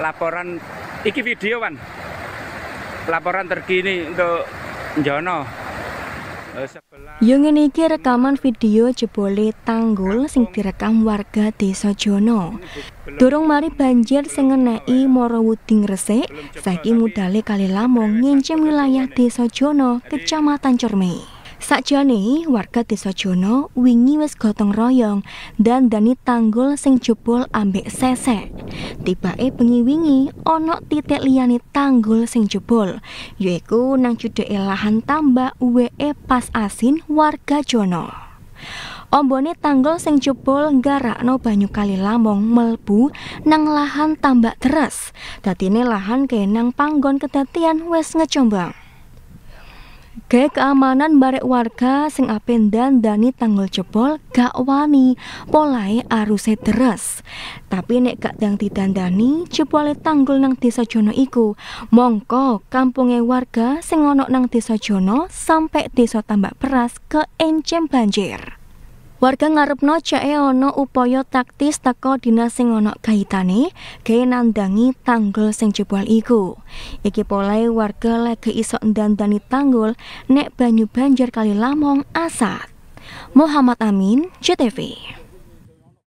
laporan iki video kan laporan terkini untuk Jono yang kira rekaman video jebole tanggul sing direkam warga desa Jono. Dorong mari banjir sengenai moro wuding resik, saiki mudale kali lamong ngincim wilayah desa Jono, Kecamatan Cermai. Sakjane warga Desa Jono wingi wis gotong royong dan dani tanggul sing jebol ambek sesek. Tipe bengi wingi ana titik liyane tanggul sing jebol, yaiku nang cedheke lahan tambak UWE Pas Asin warga Jono. Ombone tanggul sing jebol nggarakno banyu kali Lamong melbu nang lahan tambak deres. Dadine lahan kenang panggon kedatian wis ngejombang. Sebagai keamanan barek warga sing dan dani tanggul jebol gak wani polai aruse deres. Tapi nek gak dang didandani jebole tanggul nang desa Jono iku, mongko kampunge warga sing nang desa Jono sampai desa Tambak Peras encem banjir. Warga ngarepno cee ono upaya taktis teko dinasing sing ono kaitane gawe nandangi tanggul sing jebol iku. Iki polai warga lagi isok ndandani tanggul nek banyu banjir kali lamong asat. Muhammad Amin, CTV.